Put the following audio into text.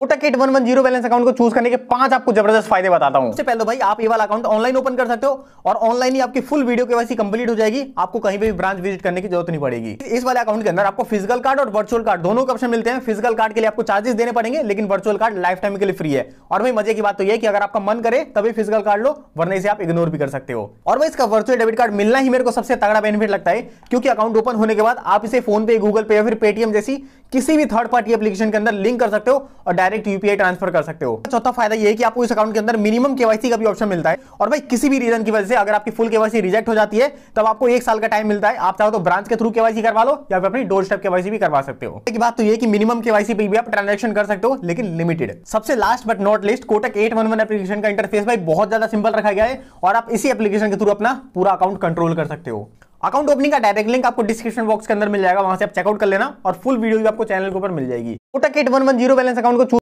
Kotak eight one one zero balance account को choose करने के पांच आपको जबरदस्त फायदे बताता हूं पहले भाई आप ये वाला अकाउंट ऑनलाइन ओपन कर सकते हो और ऑनलाइन ही आपकी फुल वीडियो वैसी कंप्लीट हो जाएगी आपको कहीं पे भी ब्रांच विजिट करने की जरूरत नहीं पड़ेगी इस वाले अकाउंट के अंदर आपको फिजिकल कार्ड और वर्चुअल कार्ड दोनों के ऑप्शन मिलते हैं फिजिकल कार्ड के लिए आपको चार्जेस देने पड़ेंगे लेकिन वर्चुअल कार्ड लाइफ टाइम के लिए फ्री है और भाई मजे की बात तो यह की अगर आपका मन करे तभी फिजिकल कार्ड लो वरने से आप इग्नोर भी कर सकते हो और भाई इसका वर्चुअल डेबिट कार्ड मिलना ही मेरे को सबसे तगड़ा बेनिफिट लगता है क्योंकि अकाउंट ओपन होने के बाद आप इसे फोन पे गूगल पे या फिर पेटीएम जैसी किसी भी थर्ड पार्टी एप्लीकेशन के अंदर लिंक कर सकते हो और डायरेक्ट यूपीआई ट्रांसफर कर सकते हो चौथा फायदा यह है कि आपको इस अकाउंट के अंदर मिनिमम केवाईसी का भी ऑप्शन मिलता है और भाई किसी भी रीजन की वजह से अगर आपकी फुल केवाईसी रिजेक्ट हो जाती है तब आपको एक साल का टाइम मिलता है आप चाहो तो ब्रांच के थ्रू केवाईसी करवा लो या फिर अपनी डोर स्टेप केवाईसी भी करवा सकते हो एक बात तो ये कि मिनिमम केवाईसी पे भी आप ट्रांजेक्शन कर सकते हो लेकिन लिमिटेड सबसे last but not least Kotak eight one one application का इंटरफेस भाई बहुत ज्यादा सिंपल रखा गया है और आप इसी एप्लीकेशन के थ्रू अपना पूरा अकाउंट कंट्रोल कर सकते हो अकाउंट ओपनिंग का डायरेक्ट लिंक आपको डिस्क्रिप्शन बॉक्स के अंदर मिल जाएगा वहां से आप चेकआउट कर लेना और फुल वीडियो भी आपको चैनल के ऊपर मिल जाएगी Kotak eight one one zero balance account को